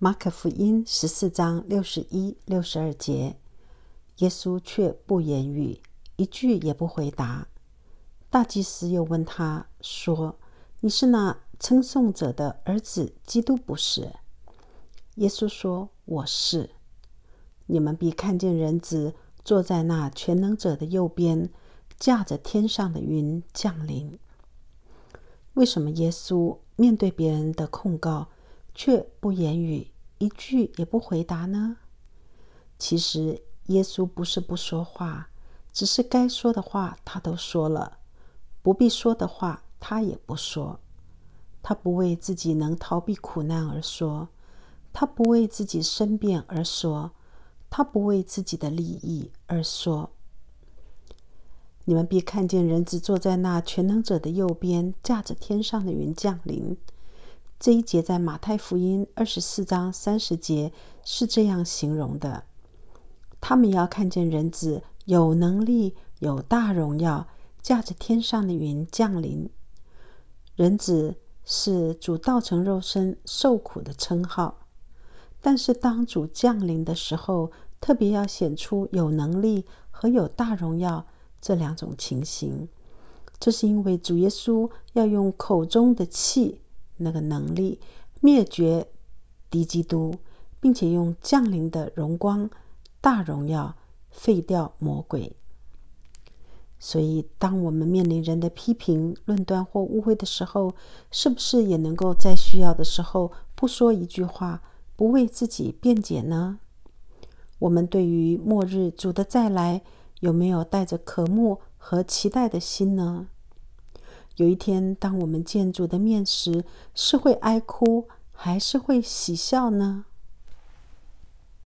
马可福音十四章六十一、六十二节，耶稣却不言语，一句也不回答。大祭司又问他说：“你是那称颂者的儿子，基督不是？”耶稣说：“我是。你们必看见人子坐在那全能者的右边，驾着天上的云降临。”为什么耶稣面对别人的控告？却不言语，一句也不回答呢。其实耶稣不是不说话，只是该说的话他都说了，不必说的话他也不说。他不为自己能逃避苦难而说，他不为自己申辩而说，他不为自己的利益而说。你们必看见人子坐在那全能者的右边，驾着天上的云降临。这一节在马太福音二十四章三十节是这样形容的：“他们要看见人子有能力、有大荣耀，驾着天上的云降临。人子是主道成肉身受苦的称号，但是当主降临的时候，特别要显出有能力和有大荣耀这两种情形。这是因为主耶稣要用口中的气。”那个能力灭绝敌基督，并且用降临的荣光、大荣耀废掉魔鬼。所以，当我们面临人的批评、论断或误会的时候，是不是也能够在需要的时候不说一句话，不为自己辩解呢？我们对于末日主的再来，有没有带着渴慕和期待的心呢？有一天，当我们见主的面时，是会哀哭，还是会喜笑呢？